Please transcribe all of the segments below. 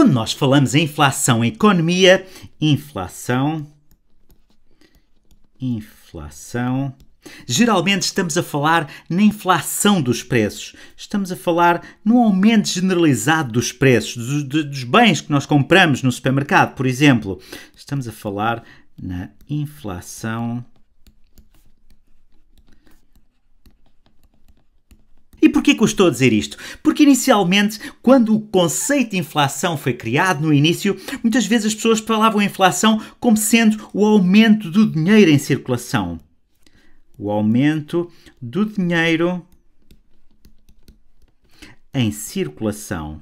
Quando nós falamos em inflação em economia, inflação, inflação, geralmente estamos a falar na inflação dos preços. Estamos a falar no aumento generalizado dos preços, dos, dos bens que nós compramos no supermercado, por exemplo. Estamos a falar na inflação porquê que estou a dizer isto? Porque inicialmente, quando o conceito de inflação foi criado no início, muitas vezes as pessoas falavam inflação como sendo o aumento do dinheiro em circulação. O aumento do dinheiro em circulação.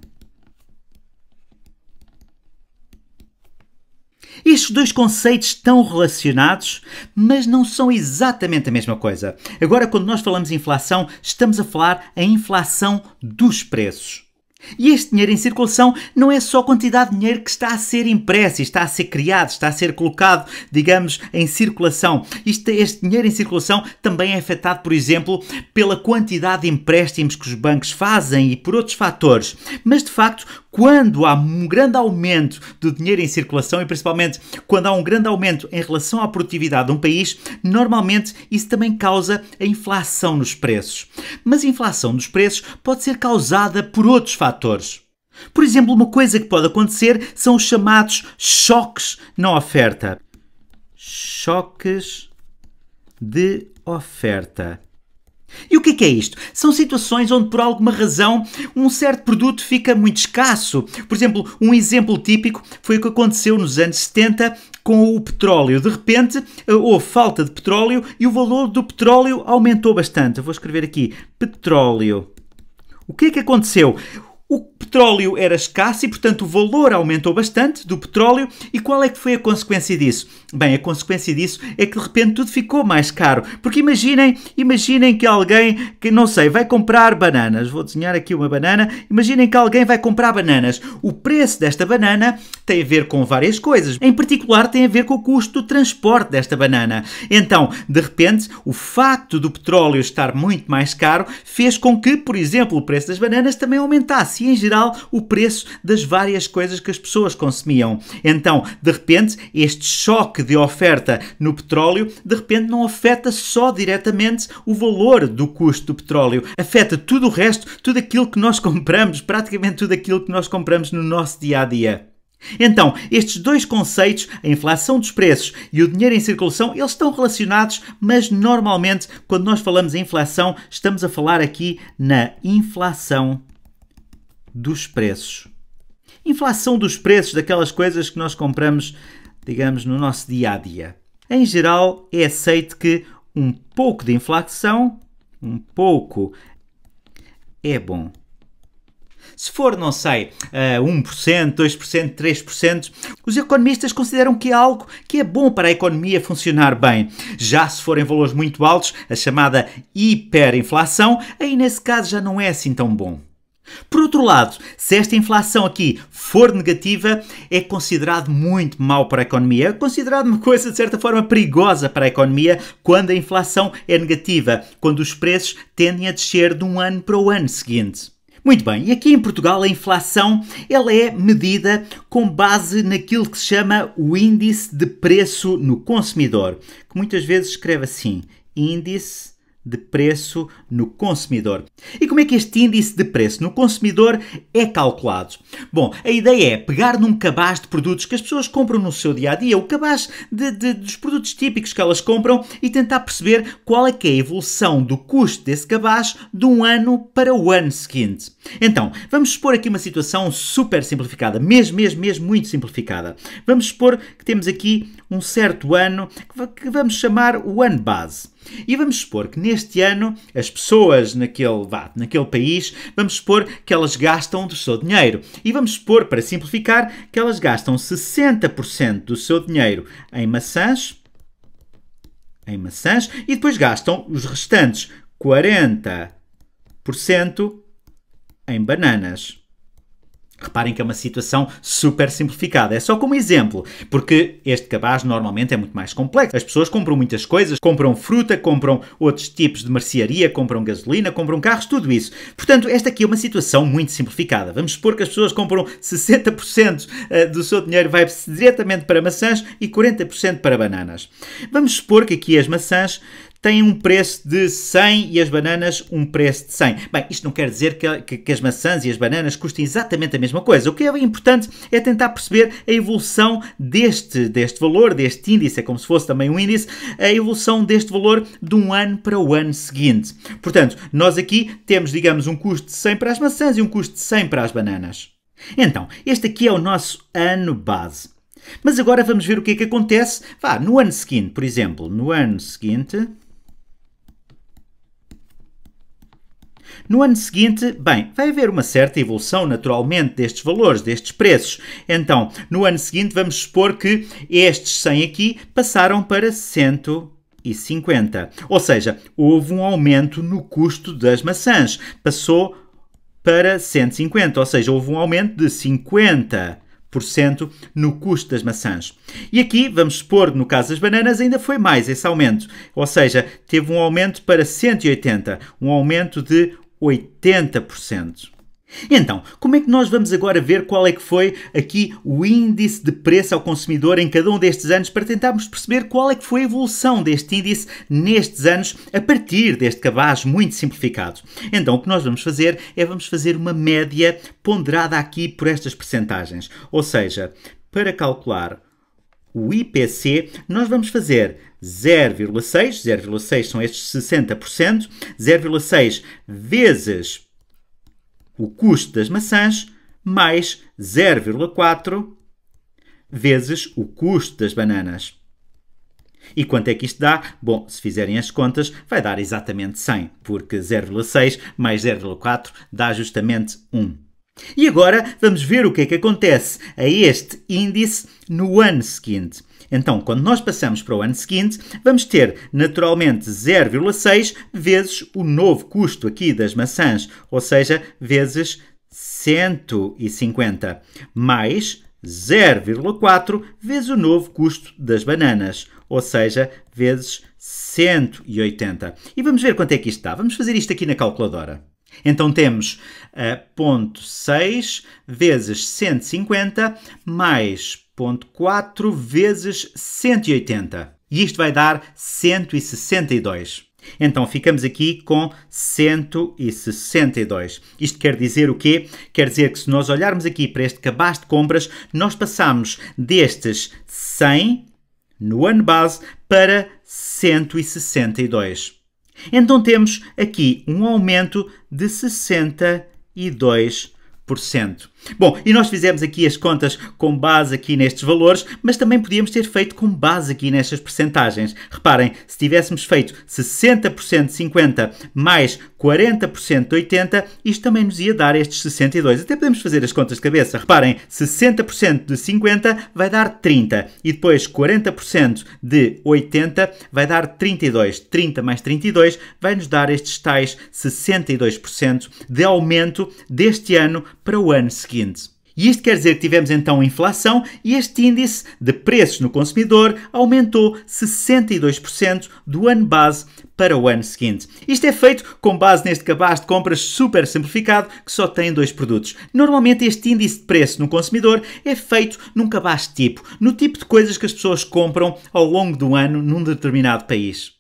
Estes dois conceitos estão relacionados, mas não são exatamente a mesma coisa. Agora, quando nós falamos em inflação, estamos a falar a inflação dos preços. E este dinheiro em circulação não é só a quantidade de dinheiro que está a ser impresso, está a ser criado, está a ser colocado, digamos, em circulação. Este, este dinheiro em circulação também é afetado, por exemplo, pela quantidade de empréstimos que os bancos fazem e por outros fatores. Mas, de facto, quando há um grande aumento do dinheiro em circulação e principalmente quando há um grande aumento em relação à produtividade de um país, normalmente isso também causa a inflação nos preços. Mas a inflação nos preços pode ser causada por outros fatores fatores. Por exemplo, uma coisa que pode acontecer são os chamados choques na oferta. Choques de oferta. E o é que é, isto? São situações onde, por alguma razão, um certo produto fica muito escasso. Por exemplo, um exemplo típico foi o que aconteceu nos anos 70 com o petróleo. De repente, eh, houve falta de petróleo e o valor do petróleo aumentou bastante. Eu vou escrever aqui: petróleo. O que é que aconteceu? petróleo era escasso e, portanto, o valor aumentou bastante do petróleo. E qual é que foi a consequência disso? Bem, a consequência disso é que de repente tudo ficou mais caro. Porque imaginem, imaginem que alguém que não sei, vai comprar bananas. Vou desenhar aqui uma banana. Imaginem que alguém vai comprar bananas. O preço desta banana tem a ver com várias coisas. Em particular, tem a ver com o custo do transporte desta banana. Então, de repente, o facto do petróleo estar muito mais caro fez com que, por exemplo, o preço das bananas também aumentasse. E, em geral geral, o preço das várias coisas que as pessoas consumiam. Então, de repente, este choque de oferta no petróleo, de repente, não afeta só diretamente o valor do custo do petróleo, afeta tudo o resto, tudo aquilo que nós compramos, praticamente tudo aquilo que nós compramos no nosso dia a dia. Então, estes dois conceitos, a inflação dos preços e o dinheiro em circulação, eles estão relacionados, mas normalmente, quando nós falamos em inflação, estamos a falar aqui na inflação dos preços. Inflação dos preços daquelas coisas que nós compramos, digamos, no nosso dia a dia. Em geral, é aceito que um pouco de inflação, um pouco, é bom. Se for, não sei, 1%, 2%, 3%, os economistas consideram que é algo que é bom para a economia funcionar bem. Já se forem valores muito altos, a chamada hiperinflação, aí nesse caso já não é assim tão bom. Por outro lado, se esta inflação aqui for negativa, é considerado muito mal para a economia. É considerado uma coisa, de certa forma, perigosa para a economia quando a inflação é negativa, quando os preços tendem a descer de um ano para o ano seguinte. Muito bem, e aqui em Portugal a inflação ela é medida com base naquilo que se chama o índice de preço no consumidor, que muitas vezes escreve assim, índice de preço no consumidor. E como é que este índice de preço no consumidor é calculado? Bom, a ideia é pegar num cabaz de produtos que as pessoas compram no seu dia a dia, o cabaz de, de, dos produtos típicos que elas compram e tentar perceber qual é que é a evolução do custo desse cabaz de um ano para o ano seguinte. Então, vamos expor aqui uma situação super simplificada, mesmo, mesmo, mesmo muito simplificada. Vamos expor que temos aqui um certo ano que vamos chamar o ano base. E vamos supor que neste ano as pessoas naquele, vá, naquele país, vamos supor que elas gastam do seu dinheiro. E vamos supor, para simplificar, que elas gastam 60% do seu dinheiro em maçãs, em maçãs, e depois gastam os restantes 40% em bananas. Reparem que é uma situação super simplificada. É só como exemplo, porque este cabaz normalmente é muito mais complexo. As pessoas compram muitas coisas, compram fruta, compram outros tipos de mercearia, compram gasolina, compram carros, tudo isso. Portanto, esta aqui é uma situação muito simplificada. Vamos supor que as pessoas compram 60% eh, do seu dinheiro vai diretamente para maçãs e 40% para bananas. Vamos supor que aqui as maçãs têm um preço de 100 e as bananas um preço de 100. Bem, isto não quer dizer que, que, que as maçãs e as bananas custem exatamente a mesma coisa. O que é importante é tentar perceber a evolução deste, deste valor, deste índice, é como se fosse também um índice, a evolução deste valor de um ano para o ano seguinte. Portanto, nós aqui temos, digamos, um custo de 100 para as maçãs e um custo de 100 para as bananas. Então, este aqui é o nosso ano base. Mas agora vamos ver o que é que acontece. Vá, no ano seguinte, por exemplo, no ano seguinte, No ano seguinte, bem, vai haver uma certa evolução naturalmente destes valores, destes preços. Então, no ano seguinte, vamos supor que estes 100 aqui passaram para 150. Ou seja, houve um aumento no custo das maçãs. Passou para 150, ou seja, houve um aumento de 50 no custo das maçãs. E aqui vamos supor no caso das bananas ainda foi mais esse aumento, ou seja, teve um aumento para 180, um aumento de 80%. Então, como é que nós vamos agora ver qual é que foi aqui o índice de preço ao consumidor em cada um destes anos para tentarmos perceber qual é que foi a evolução deste índice nestes anos a partir deste cabaz muito simplificado? Então, o que nós vamos fazer é vamos fazer uma média ponderada aqui por estas percentagens. Ou seja, para calcular o IPC, nós vamos fazer 0,6, 0,6 são estes 60%, 0,6 vezes o custo das maçãs mais 0,4 vezes o custo das bananas. E quanto é que isto dá? Bom, se fizerem as contas, vai dar exatamente 100, porque 0,6 mais 0,4 dá justamente 1. E agora vamos ver o que é que acontece a este índice no ano seguinte. Então, quando nós passamos para o ano seguinte, vamos ter naturalmente 0,6 vezes o novo custo aqui das maçãs, ou seja, vezes 150, mais 0,4 vezes o novo custo das bananas, ou seja, vezes 180. E vamos ver quanto é que isto dá. Vamos fazer isto aqui na calculadora. Então temos uh, eh, 0.6 vezes 150 mais 4 vezes 180. E isto vai dar 162. Então ficamos aqui com 162. Isto quer dizer o quê? Quer dizer que se nós olharmos aqui para este cabaz de compras, nós passamos destes 100 no ano base para 162. Então temos aqui um aumento de 62 Bom, e nós fizemos aqui as contas com base aqui nestes valores, mas também podíamos ter feito com base aqui nestas percentagens. Reparem, se tivéssemos feito 60% de 50 mais 40% de 80, isto também nos ia dar estes 62. Até podemos fazer as contas de cabeça. Reparem, 60% de 50 vai dar 30. E depois 40% de 80 vai dar 32. 30 mais 32 vai nos dar estes tais 62% de aumento deste ano para o ano seguinte. E isto quer dizer que tivemos então inflação e este índice de preços no consumidor aumentou 62% do ano base para o ano seguinte. Isto é feito com base neste cabaz de compras super simplificado que só tem dois produtos. Normalmente este índice de preço no consumidor é feito num cabaz tipo, no tipo de coisas que as pessoas compram ao longo do ano num determinado país.